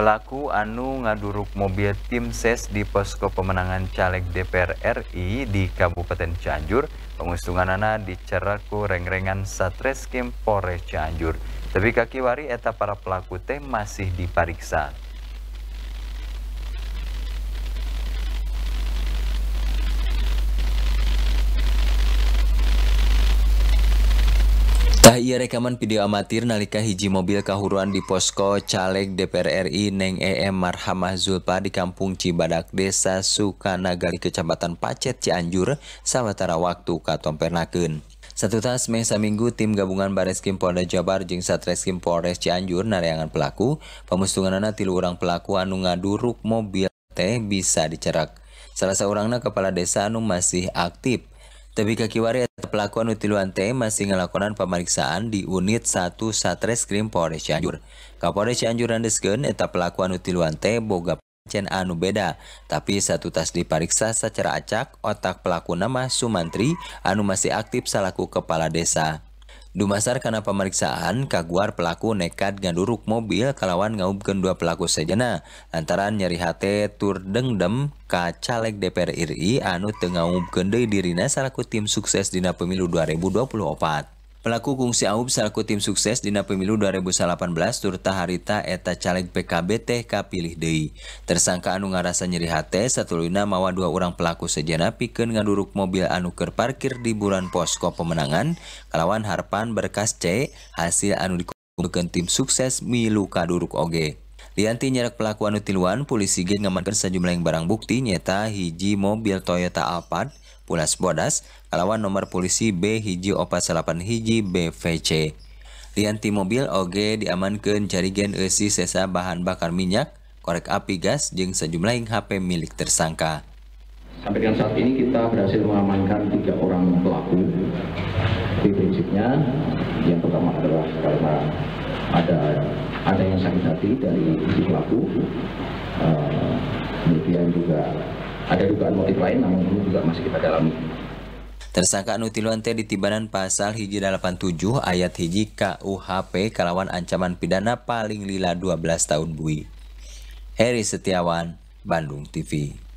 Pelaku anu ngaduruk mobil tim SES di posko pemenangan caleg DPR RI di Kabupaten Cianjur, pengusungan anak dicerak reng rengrengan Satreskrim Polres Cianjur. Tapi kaki wari eta para pelaku teh masih dipariksa. Tah iya rekaman video amatir nalika hiji mobil kahuruan di posko caleg DPR RI Neng EM Marhamah Zulpa di kampung Cibadak Desa Sukanagali Kecamatan Pacet Cianjur sawatara waktu katompernakeun. Satu tas mesa minggu tim gabungan Bares Polda Jabar jeung Satreskrim Polres Cianjur nareangan pelaku, pamustunganana tilu orang pelaku anu ngaduruk mobil teh bisa dicerak. Salah seorangnya kepala desa anu masih aktif kaki Kakiwari atau pelakuan Utiluante masih ngelakonan pemeriksaan di unit 1 Satreskrim Polres Cianjur. Kapolres Cianjur Andesgen eta pelakuan Utiluante boga Cen anu beda, tapi satu tas diperiksa secara acak otak pelaku nama Sumantri anu masih aktif selaku kepala desa. Dumas karena pemeriksaan kaguar pelaku nekat ganduruk mobil kalawan ngaubken kedua pelaku sejena antara nyeri H Tour Dengdem kacaleg DPR RI Anu Tenub Kende dirina saku tim sukses Dina Pemilu 2024 pelaku kunungsi aub salku tim sukses Di pemilu 2018 Turta harita eta calleg PKBTK pilihDI tersangka anu nga rasa nyeri H16 mawa dua orang pelaku sejana piken ngaduduk mobil anuker parkir di bulan poskop pemenangan kalawan Harpan berkas C hasil anu diken tim sukses milukaduruk OG. Lianti nyerak pelaku anu tiluan, polisi ngamankan sejumlah yang barang bukti nyata hiji mobil Toyota Alphard pulas bodas kalawan nomor polisi B hiji opat salapan hiji BVC. Lianti mobil OG diamankan cari gen esi sesa bahan bakar minyak, korek api gas, jeng sejumlah HP milik tersangka. Sampai dengan saat ini kita berhasil mengamankan tiga orang pelaku. Di prinsipnya, yang pertama adalah karena ada ada yang sakit hati dari si pelaku uh, kemudian juga ada dugaan motif lain namun ini juga masih kita dalami Tersangka Nutiluante ditibanan pasal hiji 87 ayat hiji KUHP kalawan ancaman pidana paling lila 12 tahun bui. Heri Setiawan, Bandung TV.